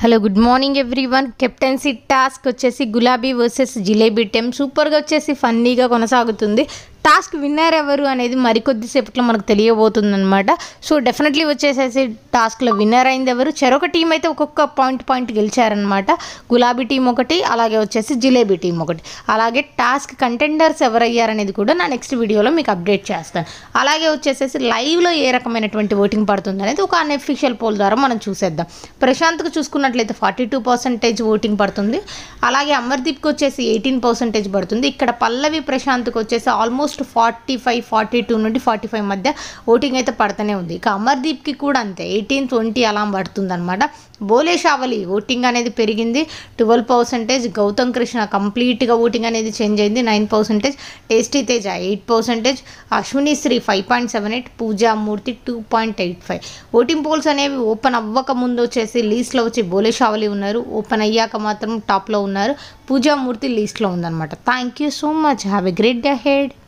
hello good morning everyone captaincy task వచ్చేసి Gulabi versus jalebi టెమ్ సూపర్గా వచ్చేసి ఫన్నీగా కొనసాగుతుంది టాస్క్ విన్నర్ ఎవరు అనేది మరికొద్దిసేపట్లో మనకు తెలియబోతుంది అనమాట సో డెఫినెట్లీ వచ్చేసేసి టాస్క్లో విన్నర్ అయింది ఎవరు చెరొక టీం అయితే ఒక్కొక్క పాయింట్ పాయింట్ గెలిచారనమాట గులాబీ టీం ఒకటి అలాగే వచ్చేసి జిలేబీ టీం ఒకటి అలాగే టాస్క్ కంటెండర్స్ ఎవరయ్యారనేది కూడా నా నెక్స్ట్ వీడియోలో మీకు అప్డేట్ చేస్తాను అలాగే వచ్చేసేసి లైవ్లో ఏ రకమైనటువంటి ఓటింగ్ పడుతుంది అనేది ఒక అన్ఎఫిషియల్ పోల్ ద్వారా మనం చూసేద్దాం ప్రశాంత్కు చూసుకున్నట్లయితే ఫార్టీ టూ పర్సెంటేజ్ ఓటింగ్ పడుతుంది అలాగే అమర్దీప్కి వచ్చేసి ఎయిటీన్ పర్సెంటేజ్ పడుతుంది ఇక్కడ పల్లవి ప్రశాంత్కి వచ్చేసి almost almost forty five forty two నుండి ఫార్టీ ఫైవ్ మధ్య ఓటింగ్ అయితే పడుతూనే ఉంది ఇక అమర్దీప్కి కూడా అంతే ఎయిటీన్ ట్వంటీ అలా పడుతుందన్నమాట బోలే షావలి ఓటింగ్ అనేది పెరిగింది ట్వెల్వ్ పర్సెంటేజ్ గౌతమ్ కృష్ణ కంప్లీట్గా ఓటింగ్ అనేది చేంజ్ అయింది nine percentage tasty Teja eight percentage Ashwini Sri five point seven eight Pooja Murthy two point eight five voting polls అనేవి ఓపెన్ అవ్వక ముందు వచ్చేసి లీస్ట్లో వచ్చి బోలే షావలి ఉన్నారు ఓపెన్ అయ్యాక మాత్రం టాప్లో ఉన్నారు పూజామూర్తి లీస్ట్లో ఉందన్నమాట thank you so much have a great day head